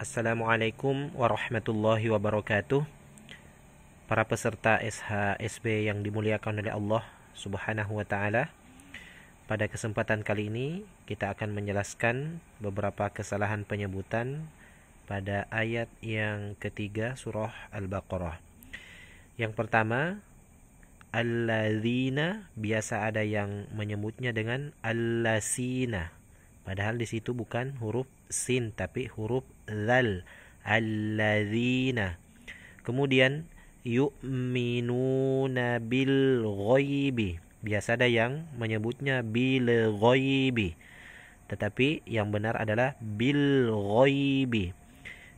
Assalamualaikum warahmatullahi wabarakatuh Para peserta SHSB yang dimuliakan oleh Allah subhanahu wa ta'ala Pada kesempatan kali ini kita akan menjelaskan beberapa kesalahan penyebutan pada ayat yang ketiga surah Al-Baqarah Yang pertama al Alladzina biasa ada yang menyebutnya dengan al Allasina Padahal di situ bukan huruf sin tapi huruf zal alladzina. Kemudian yu'minuna bil ghaibi. Biasa ada yang menyebutnya bil ghaibi. Tetapi yang benar adalah bil ghaibi.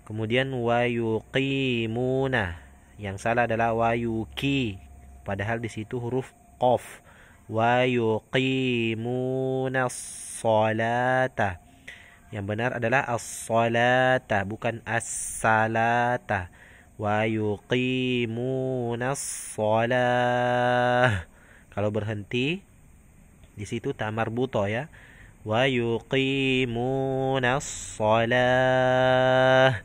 Kemudian wa yuqimuna. Yang salah adalah wa yuki. Padahal di situ huruf qaf وَيُقِيمُونَ الصَّلَاةَ yang benar adalah as bukan as-salata wa kalau berhenti di situ tamar buto ya wa salah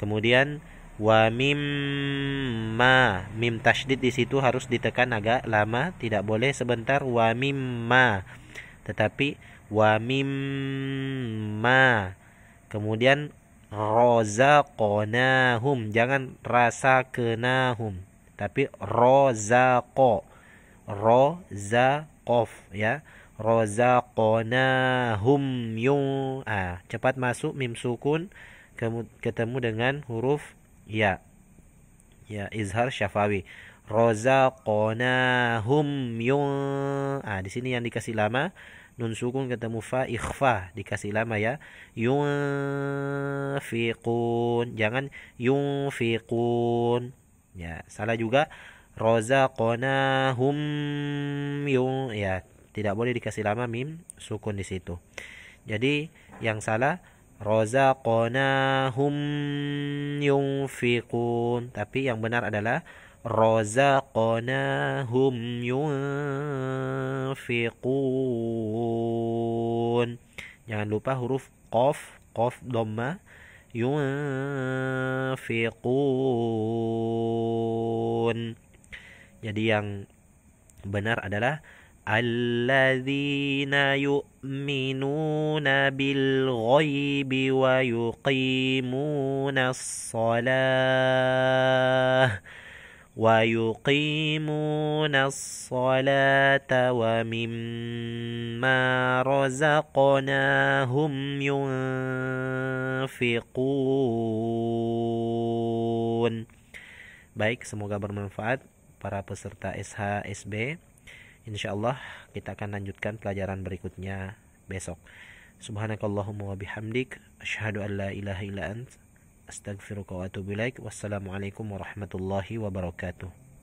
kemudian wa ma mim tasdid di situ harus ditekan agak lama tidak boleh sebentar wa ma tetapi wa ma kemudian hum jangan rasa kenahum tapi rozaqo rozaqof ya hum yung ah cepat masuk mim sukun ketemu dengan huruf ya ya izhar syafawi kona hum yung ah di sini yang dikasih lama nun sukun ketemu fa ikhfa dikasih lama ya yung fiqun jangan yung fiqun ya salah juga kona hum yung ya tidak boleh dikasih lama mim sukun di situ jadi yang salah rozaqonahum yunfiqun tapi yang benar adalah rozaqonahum yunfiqun jangan lupa huruf qaf qaf dhamma yunfiqun jadi yang benar adalah الذين يؤمنون بالغيب ويقيمون الصلاة ويقيمون الصلاة ومما رزقناهم ينفقون Baik, semoga bermanfaat para peserta SH SB. Insya Allah kita akan lanjutkan pelajaran berikutnya besok. Subhanakallahumma wa bihamdik. Ashadu an la ilaha illa ant. astaghfiruka wa atubu ilaik. Wassalamualaikum warahmatullahi wabarakatuh.